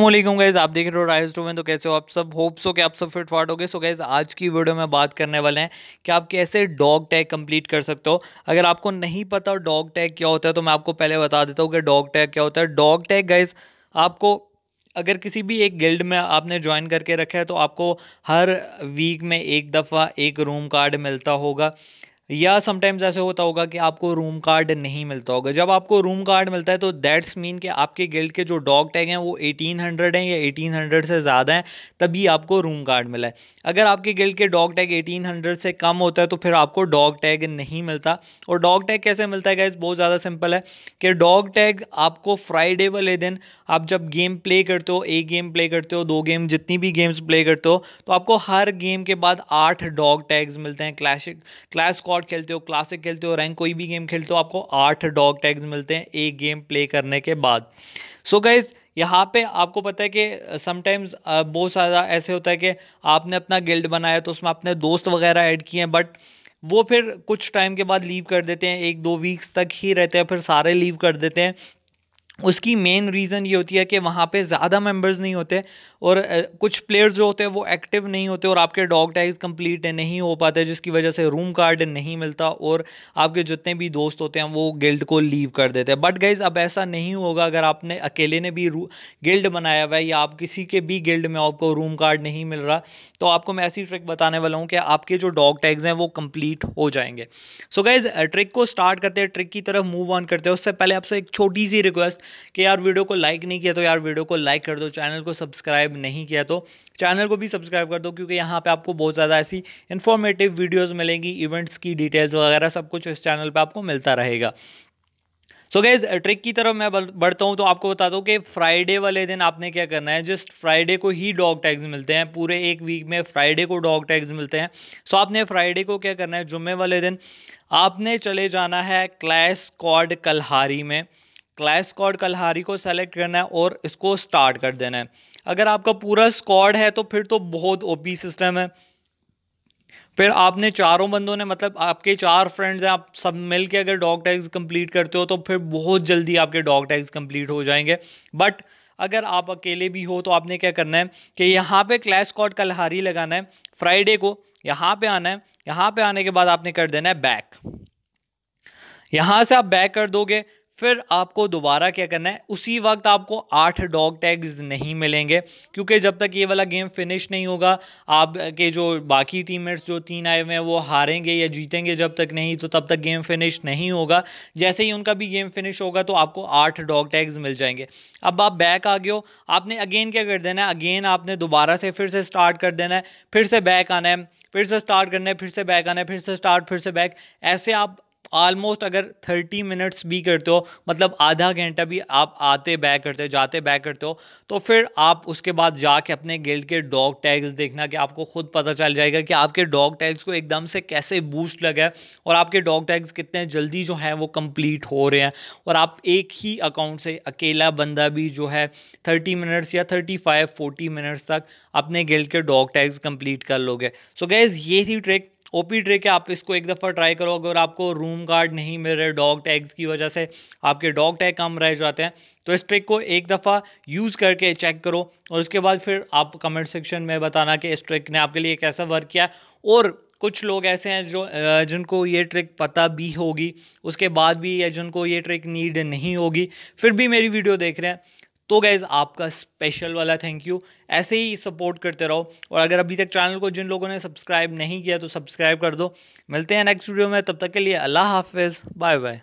अल्लाम गैज़ आप देख रहे हो राइज टू में तो कैसे हो आप सब होप्स हो कि आप सब फिट फाट हो गए सो गैज़ आज की वीडियो में बात करने वाले हैं कि आप कैसे डॉग टैग कंप्लीट कर सकते हो अगर आपको नहीं पता डॉग टैग क्या होता है तो मैं आपको पहले बता देता हूँ कि डॉग टैग क्या होता है डॉग टैग गाइज आपको अगर किसी भी एक गिल्ड में आपने ज्वाइन करके रखा है तो आपको हर वीक में एक दफ़ा एक रूम कार्ड मिलता होगा या समटाइम्स ऐसे होता होगा कि आपको रूम कार्ड नहीं मिलता होगा जब आपको रूम कार्ड मिलता है तो दैट्स मीन कि आपके गिल्ड के जो डॉग टैग हैं वो 1800 हैं या 1800 से ज़्यादा हैं तभी आपको रूम कार्ड मिला है अगर आपके गिल्ड के डॉग टैग 1800 से कम होता है तो फिर आपको डॉग टैग नहीं मिलता और डॉग टैग कैसे मिलता है गाइज बहुत ज़्यादा सिंपल है कि डॉग टैग आपको फ्राइडे वाले दिन आप जब गेम प्ले करते हो एक गेम प्ले करते हो दो गेम जितनी भी गेम्स प्ले करते हो तो आपको हर गेम के बाद आठ डॉग टैग्स मिलते हैं क्लासिक क्लास स्कॉट खेलते हो क्लासिक खेलते हो रैंक कोई भी गेम खेलते हो आपको आठ डॉग टैग्स मिलते हैं एक गेम प्ले करने के बाद सो so गाइज़ यहाँ पे आपको पता है कि समटाइम्स बहुत सारा ऐसे होता है कि आपने अपना गिल्ड बनाया तो उसमें अपने दोस्त वगैरह ऐड किए हैं बट वो फिर कुछ टाइम के बाद लीव कर देते हैं एक दो वीक्स तक ही रहते हैं फिर सारे लीव कर देते हैं उसकी मेन रीज़न ये होती है कि वहाँ पे ज़्यादा मेंबर्स नहीं होते और कुछ प्लेयर्स जो होते हैं वो एक्टिव नहीं होते और आपके डॉग टैग्स कंप्लीट नहीं हो पाते जिसकी वजह से रूम कार्ड नहीं मिलता और आपके जितने भी दोस्त होते हैं वो गिल्ड को लीव कर देते हैं बट गाइज़ अब ऐसा नहीं होगा अगर आपने अकेले ने भी गिल्ड बनाया हुआ है या आप किसी के भी गिल्ड में आपको रूम कार्ड नहीं मिल रहा तो आपको मैं ऐसी ट्रिक बताने वाला हूँ कि आपके जो डॉग टैग्स हैं वो कम्प्लीट हो जाएंगे सो गाइज़ ट्रिक को स्टार्ट करते हैं ट्रिक की तरफ मूव ऑन करते हैं उससे पहले आपसे एक छोटी सी रिक्वेस्ट कि यार वीडियो को लाइक नहीं किया तो यार वीडियो को लाइक कर दो चैनल को सब्सक्राइब नहीं किया तो चैनल को भी सब्सक्राइब कर दो क्योंकि यहाँ पे आपको बहुत ज़्यादा ऐसी इन्फॉर्मेटिव वीडियोज़ मिलेंगी इवेंट्स की डिटेल्स वगैरह सब कुछ इस चैनल पर आपको मिलता रहेगा सो so गैज ट्रिक की तरफ मैं बढ़ता हूँ तो आपको बता दूँ कि फ्राइडे वाले दिन आपने क्या करना है जस्ट फ्राइडे को ही डॉग टैग्स मिलते हैं पूरे एक वीक में फ्राइडे को डॉग टैग्स मिलते हैं सो so आपने फ्राइडे को क्या करना है जुम्मे वाले दिन आपने चले जाना है क्लैश कॉड कलहारी में क्लैश स्कॉड कलहारी को सेलेक्ट करना है और इसको स्टार्ट कर देना है अगर आपका पूरा स्कॉड है तो फिर तो बहुत ओपी सिस्टम है फिर आपने चारों बंदों ने मतलब आपके चार फ्रेंड्स हैं आप सब मिल के अगर डॉग टैग्स कंप्लीट करते हो तो फिर बहुत जल्दी आपके डॉग टैग्स कंप्लीट हो जाएंगे बट अगर आप अकेले भी हो तो आपने क्या करना है कि यहाँ पे क्लैश कॉट कलहारी लगाना है फ्राइडे को यहाँ पे आना है यहाँ पे आने के बाद आपने कर देना है बैक यहाँ से आप बैक कर दोगे फिर आपको दोबारा क्या करना है उसी वक्त आपको आठ डॉग टैग्स नहीं मिलेंगे क्योंकि जब तक ये वाला गेम फिनिश नहीं होगा आपके जो बाकी टीममेट्स जो तीन आए हुए हैं वो हारेंगे या जीतेंगे जब तक नहीं तो तब तक गेम फिनिश नहीं होगा जैसे ही उनका भी गेम फिनिश होगा तो आपको आठ डॉग टैग्स मिल जाएंगे अब आप बैक आ गए हो आपने अगेन क्या कर देना है अगेन आपने दोबारा से फिर से स्टार्ट कर देना है फिर से बैक आना है फिर से स्टार्ट करना है फिर से बैक आना है फिर से स्टार्ट फिर से बैक ऐसे आप ऑलमोस्ट अगर थर्टी मिनट्स भी करते हो मतलब आधा घंटा भी आप आते बैक करते हो जाते बैक करते हो तो फिर आप उसके बाद जाके अपने गिल्ड के डॉग टैग्स देखना कि आपको खुद पता चल जाएगा कि आपके डॉग टैग्स को एकदम से कैसे बूस्ट लगा है और आपके डॉग टैग्स कितने जल्दी जो हैं वो कंप्लीट हो रहे हैं और आप एक ही अकाउंट से अकेला बंदा भी जो है थर्टी मिनट्स या थर्टी फाइव फोर्टी मिनट्स तक अपने गिल्ड के डॉग टैग्स कंप्लीट कर लोगे सो so गैज़ ये थी ट्रिक ओ पी ट्रे के आप इसको एक दफ़ा ट्राई करो अगर आपको रूम गार्ड नहीं मिल रहे डॉग टैग्स की वजह से आपके डॉग टैग कम रह जाते हैं तो इस ट्रिक को एक दफ़ा यूज़ करके चेक करो और उसके बाद फिर आप कमेंट सेक्शन में बताना कि इस ट्रिक ने आपके लिए कैसा वर्क किया और कुछ लोग ऐसे हैं जो जिनको ये ट्रिक पता भी होगी उसके बाद भी या जिनको ये ट्रिक नीड नहीं होगी फिर भी मेरी वीडियो देख रहे हैं तो गैज़ आपका स्पेशल वाला थैंक यू ऐसे ही सपोर्ट करते रहो और अगर अभी तक चैनल को जिन लोगों ने सब्सक्राइब नहीं किया तो सब्सक्राइब कर दो मिलते हैं नेक्स्ट वीडियो में तब तक के लिए अल्लाह हाफिज़ बाय बाय